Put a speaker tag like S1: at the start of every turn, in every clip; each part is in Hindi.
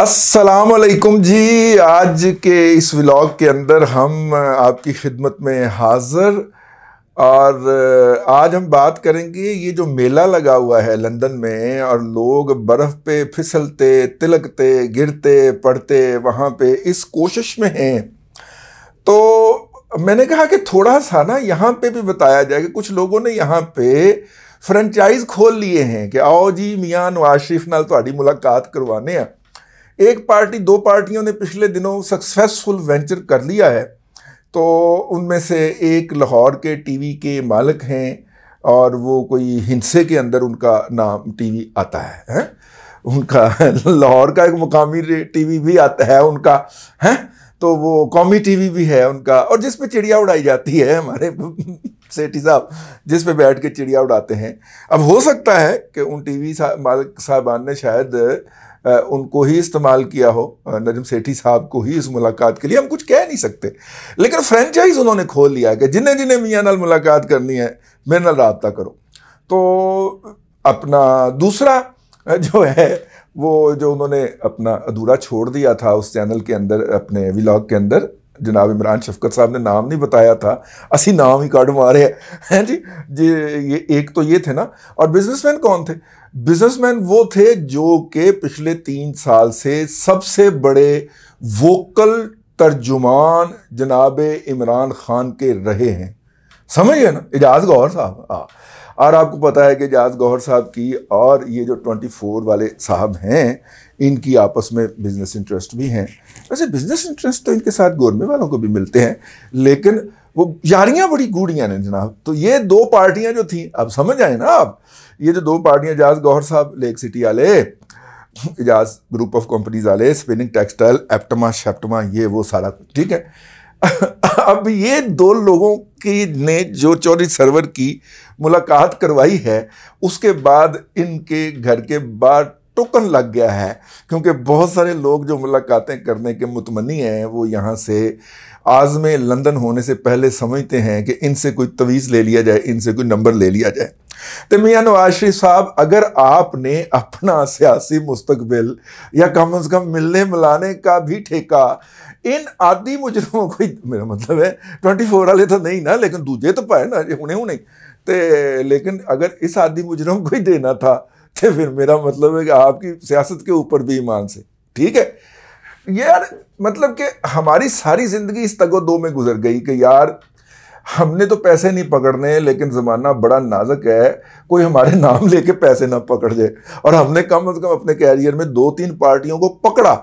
S1: असलकुम जी आज के इस व्लॉग के अंदर हम आपकी खिदमत में हाजिर और आज हम बात करेंगे ये जो मेला लगा हुआ है लंदन में और लोग बर्फ़ पे फिसलते तिलकते गिरते पड़ते वहाँ पे इस कोशिश में हैं तो मैंने कहा कि थोड़ा सा ना यहाँ पे भी बताया जाए कि कुछ लोगों ने यहाँ पे फ्रेंचाइज खोल लिए हैं कि आओ जी मियाँ नवाज शरीफ नाल तो मुलाकात करवाने हैं एक पार्टी दो पार्टियों ने पिछले दिनों सक्सेसफुल वेंचर कर लिया है तो उनमें से एक लाहौर के टीवी के मालिक हैं और वो कोई हिंसे के अंदर उनका नाम टीवी आता है, है? उनका लाहौर का एक मुकामी टीवी भी आता है उनका है तो वो कौमी टीवी भी है उनका और जिस पे चिड़िया उड़ाई जाती है हमारे सेठी साहब जिस पे बैठ के चिड़िया उड़ाते हैं अब हो सकता है कि उन टीवी सा, मालिक साहबान ने शायद उनको ही इस्तेमाल किया हो नजम सेठी साहब को ही इस मुलाकात के लिए हम कुछ कह नहीं सकते लेकिन फ्रेंचाइज उन्होंने खोल लिया कि जिन्हें जिन्हें मियाँ नाल मुलाकात करनी है मेरे नाल रबता करो तो अपना दूसरा जो है वो जो उन्होंने अपना अधूरा छोड़ दिया था उस चैनल के अंदर अपने व्लॉग के अंदर जनाब इमरान शफकत साहब ने नाम नहीं बताया था असी नाम ही काट मारे हैं है जी ये एक तो ये थे ना और बिजनेसमैन कौन थे बिजनेसमैन वो थे जो कि पिछले तीन साल से सबसे बड़े वोकल तर्जुमान जनाब इमरान खान के रहे हैं समझिए ना एजाज गौर साहब हाँ और आपको पता है कि जहाज गौहर साहब की और ये जो 24 वाले साहब हैं इनकी आपस में बिज़नेस इंटरेस्ट भी हैं वैसे बिज़नेस इंटरेस्ट तो इनके साथ गोरमे वालों को भी मिलते हैं लेकिन वो यारियाँ बड़ी गूढ़ियाँ हैं जनाब तो ये दो पार्टियाँ जो थी अब समझ आए ना आप ये जो दो पार्टियाँ जहाज गौहर साहब लेक सिटी वाले एजाज ग्रुप ऑफ कंपनीज वाले स्पिनिंग टेक्सटाइल एप्टमा शेप्टमा ये वो सारा कुछ ठीक है अब ये दो लोगों की ने जो चौधरी सरवर की मुलाकात करवाई है उसके बाद इनके घर के बाहर टोकन लग गया है क्योंकि बहुत सारे लोग जो मुलाकातें करने के मुतमनी हैं वो यहाँ से आज में लंदन होने से पहले समझते हैं कि इनसे कोई तवीज़ ले लिया जाए इनसे कोई नंबर ले लिया जाए तो मियाँ नवाज शरीफ साहब अगर आपने अपना सियासी मुस्तबिल या कम अज़ कम मिलने मिलाने का भी ठेका इन आदि मुजरमों को मेरा मतलब है ट्वेंटी फोर वाले तो नहीं ना लेकिन दूजे तो पाए ना ये उन्हें नहीं लेकिन अगर इस आदि मुजरम को ही देना था तो फिर मेरा मतलब है कि आपकी सियासत के ऊपर भी ईमान से ठीक है यार मतलब कि हमारी सारी ज़िंदगी इस तगो दो में गुजर गई कि यार हमने तो पैसे नहीं पकड़ने लेकिन ज़माना बड़ा नाजुक है कोई हमारे नाम लेके पैसे ना पकड़ जाए और हमने कम अज़ कम अपने कैरियर में दो तीन पार्टियों को पकड़ा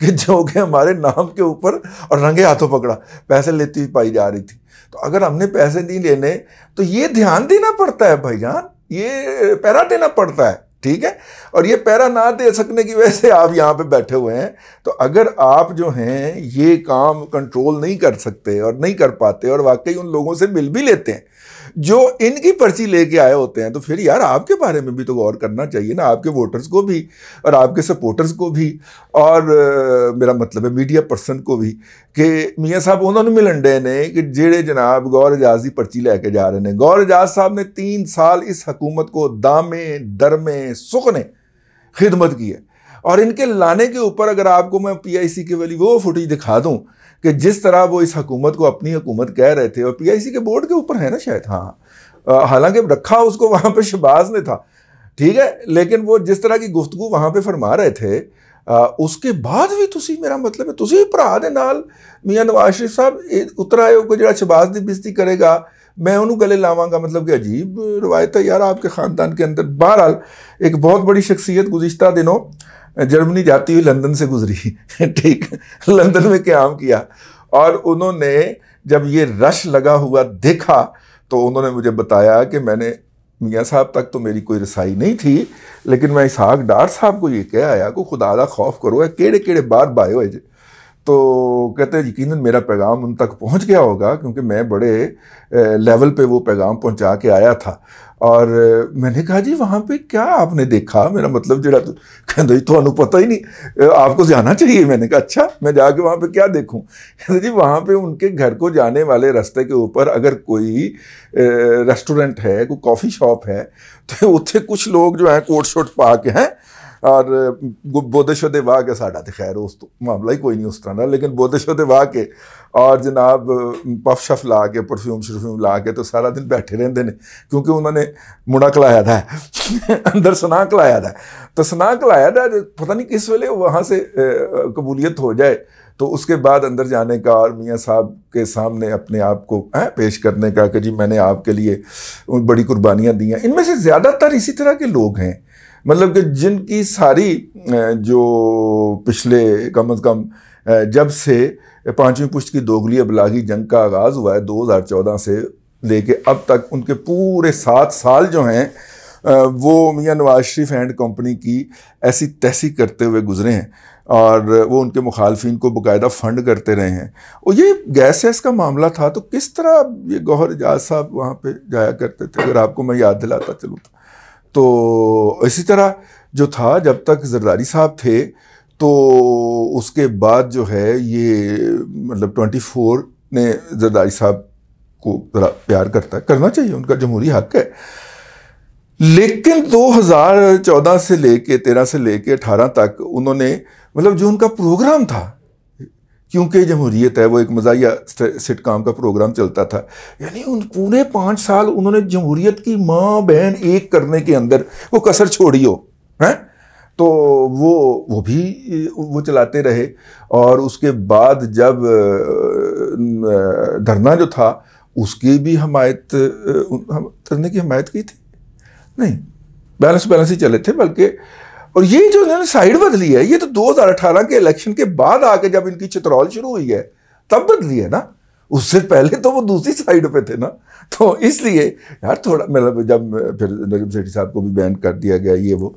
S1: कि जो कि हमारे नाम के ऊपर और रंगे हाथों पकड़ा पैसे लेती पाई जा रही थी तो अगर हमने पैसे नहीं लेने तो ये ध्यान देना पड़ता है भाई जान ये पैरा देना पड़ता है ठीक है और ये पैरा ना दे सकने की वजह से आप यहाँ पे बैठे हुए हैं तो अगर आप जो हैं ये काम कंट्रोल नहीं कर सकते और नहीं कर पाते और वाकई उन लोगों से मिल भी लेते हैं जो इनकी पर्ची लेके आए होते हैं तो फिर यार आपके बारे में भी तो गौर करना चाहिए ना आपके वोटर्स को भी और आपके सपोर्टर्स को भी और आ, मेरा मतलब है मीडिया पर्सन को भी कि मियाँ साहब उन्होंने डे ने कि जेड़े जनाब गौर एजाज की पर्ची लेके जा रहे हैं गौर एजाज साहब ने तीन साल इस हकूमत को दामे दरमे सुखने खिदमत की है और इनके लाने के ऊपर अगर आपको मैं सी के वाली वो फुटेज दिखा दूँ कि जिस तरह वो इस हकूमत को अपनी हकूमत कह रहे थे और पीआईसी के बोर्ड के ऊपर है ना शायद हाँ हालांकि रखा उसको वहाँ पर शबाज ने था ठीक है लेकिन वो जिस तरह की गुफ्तु वहाँ पर फरमा रहे थे आ, उसके बाद भी ਤੁਸੀਂ मेरा मतलब है ਤੁਸੀਂ ਭਰਾ मियाँ नवाज शरीफ साहब उतरा ਸਾਹਿਬ ਉਤਰ ਆਏ ਹੋ की ਸ਼ਬਾਜ਼ करेगा मैं उन्होंने गले लावगा मतलब कि अजीब रवायत है यार आपके ख़ानदान के अंदर बहरहाल एक बहुत बड़ी शख्सियत गुजश्ता दिनों जर्मनी जाती हुई लंदन से गुजरी ठीक लंदन में क्याम किया और उन्होंने जब ये रश लगा हुआ देखा तो उन्होंने मुझे बताया कि मैंने मियाँ साहब तक तो मेरी कोई रसाई नहीं थी लेकिन मैं इसहाक डार साहब को ये कह आया कि खुदा खौफ करो है केड़े केड़े बार बायो है जे तो कहते हैं यकीन मेरा पैगाम उन तक पहुंच गया होगा क्योंकि मैं बड़े लेवल पे वो पैगाम पहुंचा के आया था और मैंने कहा जी वहाँ पे क्या आपने देखा मेरा मतलब जरा कहते जी थानू पता ही नहीं आपको जाना चाहिए मैंने कहा अच्छा मैं जाके वहाँ पे क्या देखूँ कहते जी वहाँ पे उनके घर को जाने वाले रास्ते के ऊपर अगर कोई रेस्टोरेंट है कोई कॉफ़ी शॉप है तो उत्थे कुछ लोग जो हैं कोट शोट पा के हैं और बोधशो दे वाह के साडा तो खैर उस तो मामला ही कोई नहीं उस तरह का लेकिन बोधशो दे वाह के और जनाब पफ शफ ला के परफ्यूम शरफ्यूम ला के तो सारा दिन बैठे रहेंगे ने क्योंकि उन्होंने मुड़ा कलाया था अंदर सना कलाया था तो सना कलाया था पता नहीं किस वेले वहाँ से कबूलियत हो जाए तो उसके बाद अंदर जाने का और मियाँ साहब के सामने अपने आप को पेश करने का कि जी मैंने आपके लिए बड़ी कुर्बानियाँ दी हैं इनमें से ज़्यादातर इसी तरह के लोग हैं मतलब कि जिनकी सारी जो पिछले कम अज़ कम जब से पाँचवीं पुष्ट की दोगली अबलागी जंग का आगाज़ हुआ है 2014 से लेके अब तक उनके पूरे सात साल जो हैं वो मियाँ नवाज शरीफ एंड कंपनी की ऐसी तहसी करते हुए गुजरे हैं और वो उनके मुखालफन को बकायदा फ़ंड करते रहे हैं और ये गैस एस का मामला था तो किस तरह ये गौहर एजाज साहब वहाँ पे जाया करते थे अगर आपको मैं याद दिलाता चलूँ तो तो इसी तरह जो था जब तक जरदारी साहब थे तो उसके बाद जो है ये मतलब ट्वेंटी फोर ने जरदारी साहब को ज़रा प्यार करता है करना चाहिए उनका जमहूरी हक है लेकिन 2014 से लेके 13 से लेके 18 तक उन्होंने मतलब जो उनका प्रोग्राम था क्योंकि जमहूरीत है वो एक मजाया सिट काम का प्रोग्राम चलता था यानी उन पूरे पाँच साल उन्होंने जमहूरीत की माँ बहन एक करने के अंदर वो कसर छोड़ी हो है तो वो वो भी वो चलाते रहे और उसके बाद जब धरना जो था उसकी भी हमायत धरने की हमायत की थी नहीं बैलेंस बैलेंस ही चले थे बल्कि और ये जो इन्होंने साइड बदली है ये तो 2018 के इलेक्शन के बाद आके जब इनकी चित्रौल शुरू हुई है तब बदली है ना उससे पहले तो वो दूसरी साइड पे थे ना तो इसलिए यार थोड़ा मतलब जब फिर नजम सेठी साहब को भी बैन कर दिया गया ये वो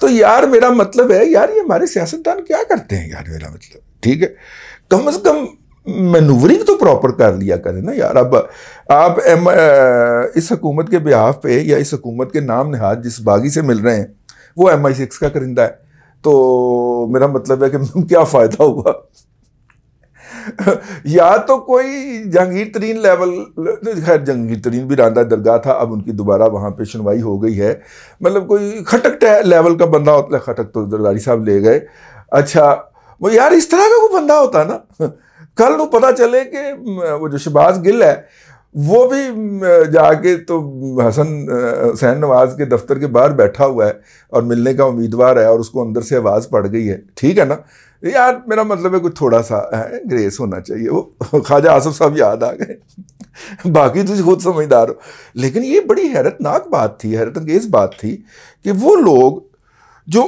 S1: तो यार मेरा मतलब है यार ये हमारे सियासतदान क्या करते हैं यार मेरा मतलब ठीक है कम अज़ कम मैनूवरिंग तो प्रॉपर कर लिया करें ना यार अब आप एम, इस हकूमत के बिहाफ पे या इस हकूमत के नाम नहाज जिस बागी से मिल रहे हैं वो एम आई सिक्स का करिंदा है तो मेरा मतलब है कि क्या फ़ायदा हुआ या तो कोई जहांगीर तरीन लेवल खैर जहांगीर तरीन भी रांदा दरगाह था अब उनकी दोबारा वहाँ पे सुनवाई हो गई है मतलब कोई खटक लेवल का बंदा होता है खटक तो दरदारी साहब ले गए अच्छा वो यार इस तरह का कोई बंदा होता ना कल नु पता चले कि वो जो शबाज गिल है वो भी जाके तो हसन हुसैन नवाज के दफ्तर के बाहर बैठा हुआ है और मिलने का उम्मीदवार है और उसको अंदर से आवाज़ पड़ गई है ठीक है ना यार मेरा मतलब है कुछ थोड़ा सा है ग्रेस होना चाहिए वो ख्वाजा आसफ साहब याद आ गए बाकी तुझे खुद समझदार हो लेकिन ये बड़ी हैरतनाक बात थी हैरत अंगेज बात थी कि वो लोग जो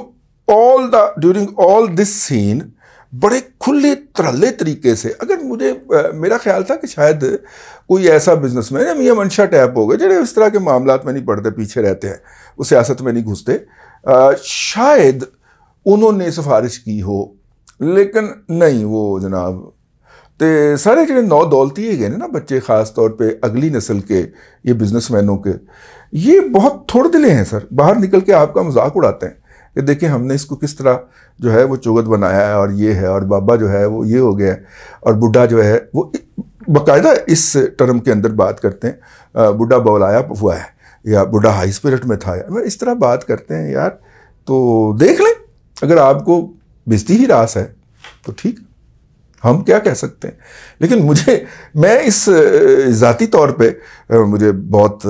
S1: all the during all this scene बड़े खुले तरले तरीके से अगर मुझे मेरा ख्याल था कि शायद कोई ऐसा बिजनेसमैन या मियाँ मनशा टैप हो गए जो इस तरह के मामला में नहीं पढ़ते पीछे रहते हैं वो सियासत में नहीं घुसते शायद उन्होंने सिफारिश की हो लेकिन नहीं वो जनाब तो सारे जो नौ दौलती गए ना बच्चे ख़ास तौर पे अगली नस्ल के ये बिजनेसमैनों के ये बहुत थोड़े दिले हैं सर बाहर निकल के आपका मजाक उड़ाते हैं कि देखिए हमने इसको किस तरह जो है वो चौगत बनाया है और ये है और बाबा जो है वो ये हो गया और बुढ़ा जो है वो बाकायदा इस टर्म के अंदर बात करते हैं बुढ़ा बौलाया हुआ है या बुढ़ा हाई स्पिरिट में था यार इस तरह बात करते हैं यार तो देख लें अगर आपको बिजती ही रास है तो ठीक हम क्या कह सकते हैं लेकिन मुझे मैं इस ज़ाती तौर पे मुझे बहुत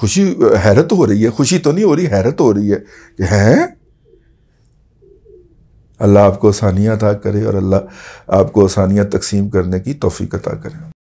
S1: खुशी हैरत हो रही है खुशी तो नहीं हो रही हैरत हो रही है कि हैं अल्लाह आपको आसानियाँ अदा करे और अल्लाह आपको आसानियाँ तकसीम करने की तोफ़ी अदा करें